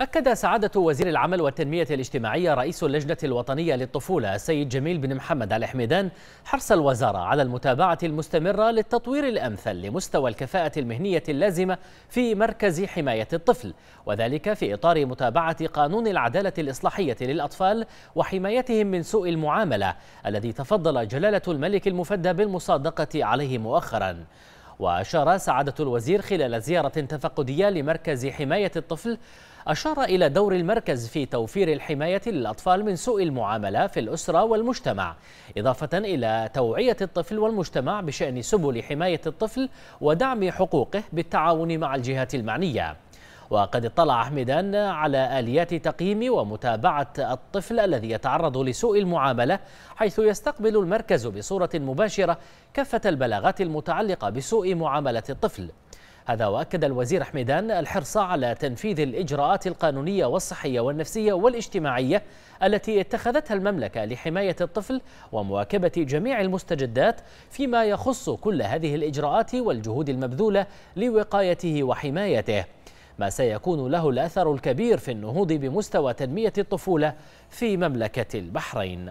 أكد سعادة وزير العمل والتنمية الاجتماعية رئيس اللجنة الوطنية للطفولة السيد جميل بن محمد الحميدان حرص الوزارة على المتابعة المستمرة للتطوير الأمثل لمستوى الكفاءة المهنية اللازمة في مركز حماية الطفل وذلك في إطار متابعة قانون العدالة الإصلاحية للأطفال وحمايتهم من سوء المعاملة الذي تفضل جلالة الملك المفدى بالمصادقة عليه مؤخراً وأشار سعادة الوزير خلال زيارة تفقدية لمركز حماية الطفل أشار إلى دور المركز في توفير الحماية للأطفال من سوء المعاملة في الأسرة والمجتمع إضافة إلى توعية الطفل والمجتمع بشأن سبل حماية الطفل ودعم حقوقه بالتعاون مع الجهات المعنية وقد اطلع أحمدان على آليات تقييم ومتابعة الطفل الذي يتعرض لسوء المعاملة حيث يستقبل المركز بصورة مباشرة كافة البلاغات المتعلقة بسوء معاملة الطفل هذا وأكد الوزير حميدان الحرص على تنفيذ الإجراءات القانونية والصحية والنفسية والاجتماعية التي اتخذتها المملكة لحماية الطفل ومواكبة جميع المستجدات فيما يخص كل هذه الإجراءات والجهود المبذولة لوقايته وحمايته ما سيكون له الأثر الكبير في النهوض بمستوى تنمية الطفولة في مملكة البحرين